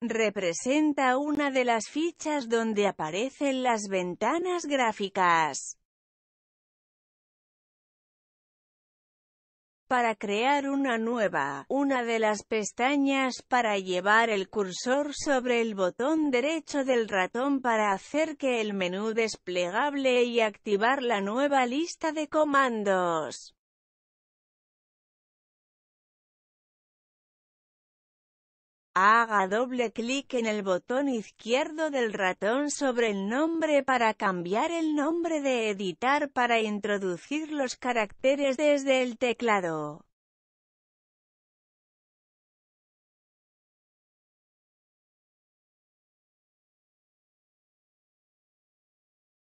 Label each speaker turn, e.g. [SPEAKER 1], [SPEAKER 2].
[SPEAKER 1] Representa una de las fichas donde aparecen las ventanas gráficas.
[SPEAKER 2] Para crear una nueva, una de las pestañas para llevar el cursor sobre el botón derecho del ratón para hacer que el menú desplegable y activar la nueva lista de comandos. Haga doble clic en el botón izquierdo del ratón sobre el nombre para cambiar el nombre de editar para introducir los caracteres
[SPEAKER 1] desde el teclado.